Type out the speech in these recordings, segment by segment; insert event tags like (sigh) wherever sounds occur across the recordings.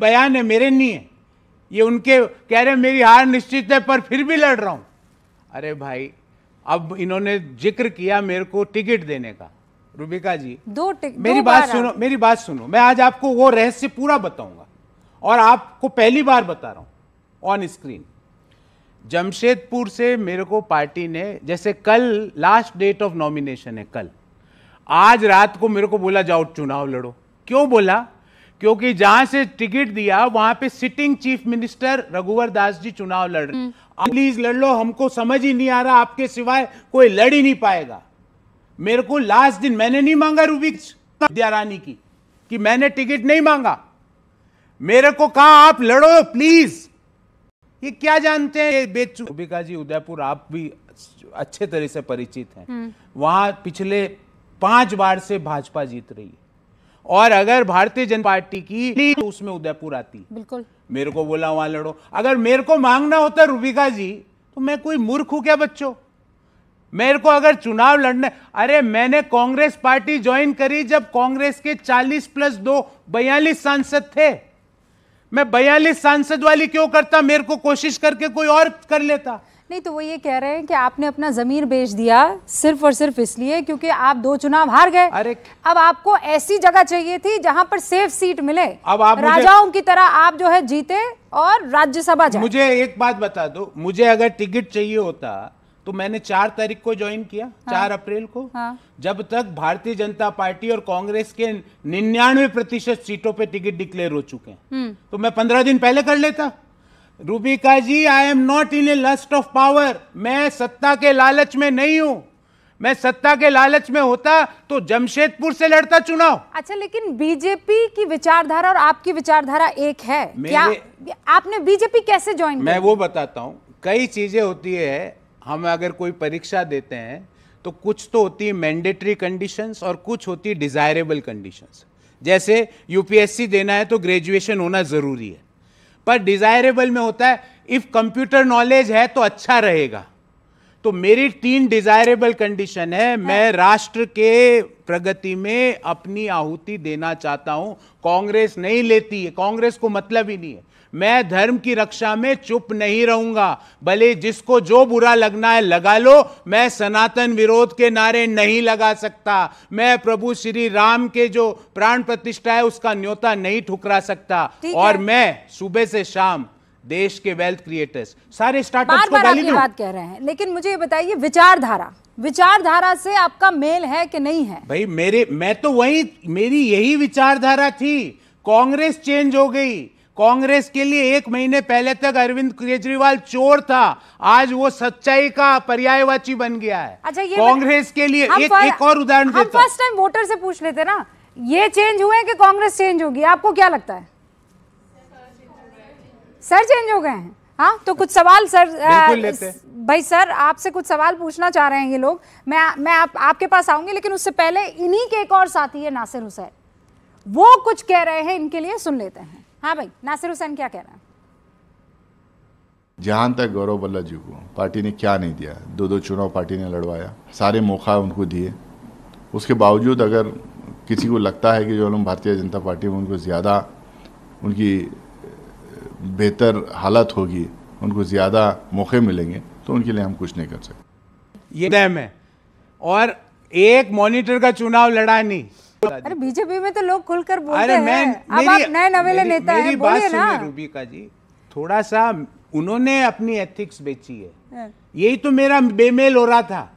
बयान है मेरे नहीं है ये उनके कह रहे मेरी हार निश्चित है पर फिर भी लड़ रहा हूं अरे भाई अब इन्होंने जिक्र किया मेरे को टिकट देने का रूबिका जी दो टिक, मेरी दो बात सुनो मेरी बात सुनो मैं आज आपको वो रहस्य पूरा बताऊंगा और आपको पहली बार बता रहा हूं ऑन स्क्रीन जमशेदपुर से मेरे को पार्टी ने जैसे कल लास्ट डेट ऑफ नॉमिनेशन है कल आज रात को मेरे को बोला जाओ चुनाव लड़ो क्यों बोला क्योंकि जहां से टिकट दिया वहां पे सिटिंग चीफ मिनिस्टर रघुवर दास जी चुनाव लड़ रहे हम्म। प्लीज लड़ लो हमको समझ ही नहीं आ रहा आपके सिवाय कोई लड़ ही नहीं पाएगा मेरे को लास्ट दिन मैंने नहीं मांगा रूबिक्स विद्या रानी की कि मैंने टिकट नहीं मांगा मेरे को कहा आप लड़ो प्लीज ये क्या जानते हैं बेचू रूबिका जी उदयपुर आप भी अच्छे तरह से परिचित हैं हम्म। वहां पिछले पांच बार से भाजपा जीत रही है और अगर भारतीय जनता पार्टी की तो उसमें उदयपुर आती बिल्कुल मेरे को बोला वहां लड़ो अगर मेरे को मांगना होता रूबिका जी तो मैं कोई मूर्ख हूं क्या बच्चों मेरे को अगर चुनाव लड़ने अरे मैंने कांग्रेस पार्टी ज्वाइन करी जब कांग्रेस के 40 प्लस दो बयालीस सांसद थे मैं बयालीस सांसद वाली क्यों करता मेरे को कोशिश करके कोई और कर लेता नहीं तो वो ये कह रहे हैं कि आपने अपना जमीर बेच दिया सिर्फ और सिर्फ इसलिए क्योंकि आप दो चुनाव हार गए अरे अब आपको ऐसी जगह चाहिए थी जहां पर सेफ सीट मिले अब आप राजाओं की तरह आप जो है जीते और राज्यसभा जाए मुझे एक बात बता दो मुझे अगर टिकट चाहिए होता तो मैंने चार तारीख को ज्वाइन किया हाँ। चार अप्रैल को हाँ, जब तक भारतीय जनता पार्टी और कांग्रेस के निन्यानवे प्रतिशत सीटों पे टिकट डिक्लेयर हो चुके हैं हम्म। तो मैं पंद्रह दिन पहले कर लेता Rubika ji I am not in a lust of power मैं सत्ता के लालच में नहीं हूं मैं सत्ता के लालच में होता तो जमशेदपुर से लड़ता चुनाव अच्छा लेकिन बीजेपी की विचारधारा और आपकी विचारधारा एक है क्या आपने बीजेपी कैसे ज्वाइन मैं वो बताता हूँ कई चीजें होती है हम अगर कोई परीक्षा देते हैं तो कुछ तो होती है मैंडेटरी कंडीशंस और कुछ होती है डिजायरेबल कंडीशंस जैसे यूपीएससी देना है तो ग्रेजुएशन होना जरूरी है पर डिजायरेबल में होता है इफ कंप्यूटर नॉलेज है तो अच्छा रहेगा तो मेरी तीन डिजायरेबल कंडीशन है, है हाँ। मैं राष्ट्र के प्रगति में अपनी आहुति देना चाहता हूं कांग्रेस नहीं लेती है कांग्रेस को मतलब ही नहीं है मैं धर्म की रक्षा में चुप नहीं रहूंगा भले जिसको जो बुरा लगना है लगा लो मैं सनातन विरोध के नारे नहीं लगा सकता मैं प्रभु श्री राम के जो प्राण प्रतिष्ठा है उसका न्योता नहीं ठुकरा सकता और मैं सुबह से शाम देश के वेल्थ क्रिएटर्स सारे स्टार्टअप्स को बार बात कह रहे हैं लेकिन मुझे ये बताइए विचारधारा विचारधारा से आपका मेल है कि नहीं है भाई मेरे मैं तो वही मेरी यही विचारधारा थी कांग्रेस चेंज हो गई कांग्रेस के लिए एक महीने पहले तक अरविंद केजरीवाल चोर था आज वो सच्चाई का पर्यायवाची बन गया है अच्छा ये कांग्रेस के लिए एक, एक और उदाहरण फर्स्ट टाइम वोटर से पूछ लेते ना ये चेंज हुए कि कांग्रेस चेंज होगी आपको क्या लगता है सर चेंज हो गए हैं हाँ तो कुछ सवाल सर भाई सर आपसे कुछ सवाल पूछना चाह रहे हैं ये लोग मैं मैं आप आपके पास आऊंगी लेकिन उससे पहले इन्हीं के एक और साथी है नासिर हुसैन वो कुछ कह रहे हैं इनके लिए सुन लेते हैं हाँ भाई नासिर हुसैन क्या कह रहे हैं जहां तक गौरव बल्ला जी को पार्टी ने क्या नहीं दिया दो दो चुनाव पार्टी ने लड़वाया सारे मौका उनको दिए उसके बावजूद अगर किसी को लगता है कि जो लोग भारतीय जनता पार्टी में उनको ज़्यादा उनकी बेहतर हालत होगी उनको ज़्यादा मौके मिलेंगे तो उनके लिए हम कुछ नहीं कर सकते ये है और एक मॉनिटर का चुनाव लड़ा नहीं अरे बीजेपी में तो लोग खुलकर बोलते अरे मैं, हैं अब आप नए नवेले नेता मेरी, हैं बोलिए ना रूबिका जी थोड़ा सा उन्होंने अपनी एथिक्स बेची है हाँ। यही तो मेरा बेमेल हो रहा था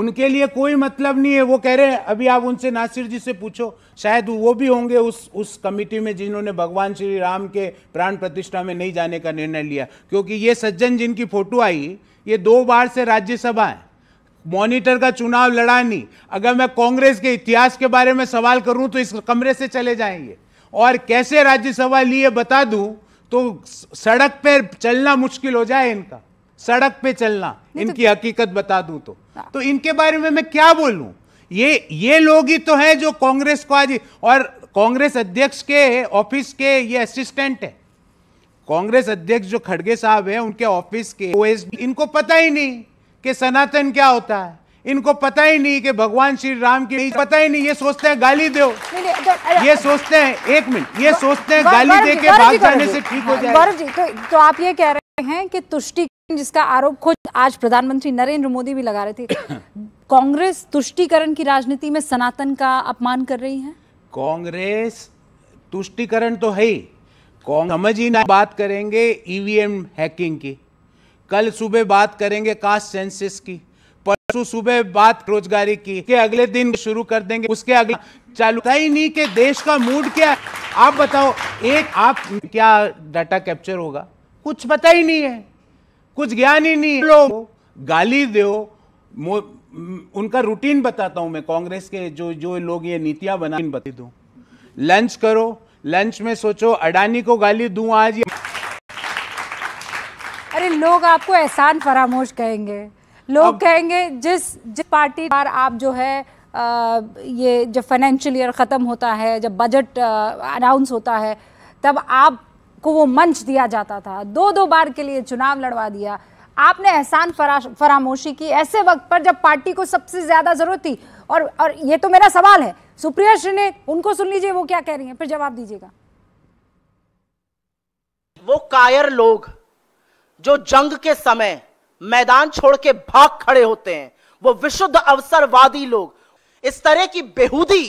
उनके लिए कोई मतलब नहीं है वो कह रहे हैं अभी आप उनसे नासिर जी से पूछो शायद वो भी होंगे उस उस कमिटी में जिन्होंने भगवान श्री राम के प्राण प्रतिष्ठा में नहीं जाने का निर्णय लिया क्योंकि ये सज्जन जिनकी फोटो आई ये दो बार से राज्यसभा है मॉनिटर का चुनाव लड़ा नहीं अगर मैं कांग्रेस के इतिहास के बारे में सवाल करूं तो इस कमरे से चले जाएंगे और कैसे राज्यसभा लिए बता दूं तो सड़क पर चलना मुश्किल हो जाए इनका सड़क पे चलना तो इनकी हकीकत बता दूं तो हाँ। तो इनके बारे में मैं क्या बोलूं ये ये लोग ही तो हैं जो कांग्रेस को आज और कांग्रेस अध्यक्ष के ऑफिस के ये असिस्टेंट है कांग्रेस अध्यक्ष जो खड़गे साहब हैं उनके ऑफिस के ओ इनको पता ही नहीं कि सनातन क्या होता है इनको पता ही नहीं कि भगवान श्री राम की पता ही नहीं ये सोचते हैं गाली दो तो- ये सोचते हैं एक मिनट ये सोचते हैं गाली दे के भाग जाने से ठीक हो जाए तो-, तो, आप ये कह रहे हैं कि तुष्टिकरण जिसका आरोप खुद आज प्रधानमंत्री नरेंद्र मोदी भी लगा रहे थे (coughs) कांग्रेस तुष्टिकरण की राजनीति में सनातन का अपमान कर रही है कांग्रेस तुष्टिकरण तो है ही समझ ही ना बात करेंगे ईवीएम e हैकिंग की कल सुबह बात करेंगे कास्ट सेंसिस की परसों सुबह बात रोजगारी की के अगले दिन शुरू कर देंगे उसके अगले चालू ही नहीं कि देश का मूड क्या आप बताओ एक आप क्या डाटा कैप्चर होगा कुछ पता ही नहीं है कुछ ज्ञान ही नहीं लो गाली दो उनका रूटीन बताता हूं मैं कांग्रेस के जो जो लोग ये नीतियां बना बता दूँ लंच करो लंच में सोचो अडानी को गाली दू आज अरे लोग आपको एहसान फरामोश कहेंगे लोग कहेंगे जिस जिस पार्टी बार आप जो है आ, ये जब फाइनेंशियल ईयर ख़त्म होता है जब बजट अनाउंस होता है तब आप को वो मंच दिया जाता था दो दो बार के लिए चुनाव लड़वा दिया आपने एहसान फरामोशी की ऐसे वक्त पर जब पार्टी को सबसे ज़्यादा ज़रूरत थी और और ये तो मेरा सवाल है सुप्रिया श्रीने उनको सुन लीजिए वो क्या कह रही हैं फिर जवाब दीजिएगा वो कायर लोग जो जंग के समय मैदान छोड़ के भाग खड़े होते हैं वो विशुद्ध अवसरवादी लोग इस तरह की बेहूदी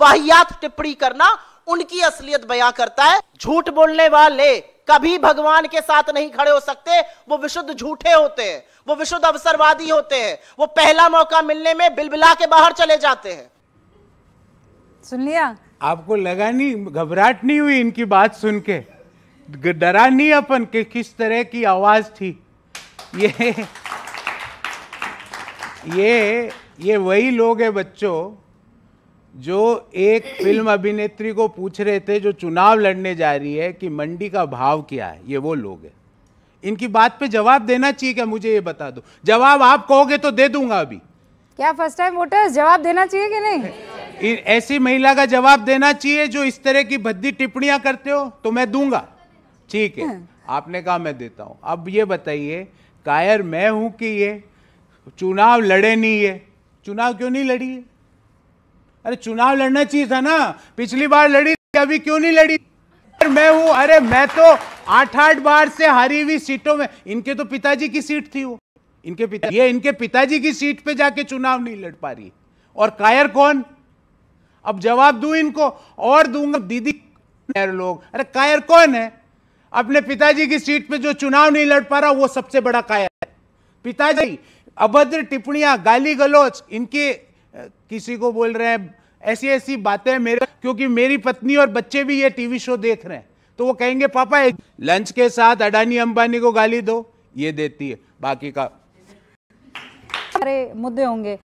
वाहियात टिप्पणी करना उनकी असलियत बयां करता है झूठ बोलने वाले कभी भगवान के साथ नहीं खड़े हो सकते वो विशुद्ध झूठे होते हैं वो विशुद्ध अवसरवादी होते हैं वो पहला मौका मिलने में बिलबिला के बाहर चले जाते हैं सुन लिया आपको लगा नहीं घबराहट नहीं हुई इनकी बात सुन के डरा नहीं अपन के किस तरह की आवाज थी ये ये ये वही लोग हैं बच्चों जो एक फिल्म अभिनेत्री को पूछ रहे थे जो चुनाव लड़ने जा रही है कि मंडी का भाव क्या है ये वो लोग हैं इनकी बात पे जवाब देना चाहिए क्या मुझे ये बता दो जवाब आप कहोगे तो दे दूंगा अभी क्या फर्स्ट टाइम वोटर्स जवाब देना चाहिए कि नहीं ऐसी महिला का जवाब देना चाहिए जो इस तरह की भद्दी टिप्पणियां करते हो तो मैं दूंगा ठीक है हाँ। आपने कहा मैं देता हूं अब ये बताइए कायर मैं हूं कि ये चुनाव लड़े नहीं है चुनाव क्यों नहीं लड़ी है अरे चुनाव लड़ना चाहिए था ना पिछली बार लड़ी थी अभी क्यों नहीं लड़ी मैं हूं अरे मैं तो आठ आठ बार से हारी हुई सीटों में इनके तो पिताजी की सीट थी वो इनके पिता ये इनके पिताजी की सीट पे जाके चुनाव नहीं लड़ पा रही और कायर कौन अब जवाब दू इनको और दूंगा दीदी लोग अरे कायर कौन है अपने पिताजी की सीट पे जो चुनाव नहीं लड़ पा रहा वो सबसे बड़ा कायर है पिताजी अभद्र टिप्पणियां गाली गलोच इनके किसी को बोल रहे हैं ऐसी ऐसी बातें मेरे क्योंकि मेरी पत्नी और बच्चे भी ये टीवी शो देख रहे हैं तो वो कहेंगे पापा लंच के साथ अडानी अंबानी को गाली दो ये देती है बाकी का सारे मुद्दे होंगे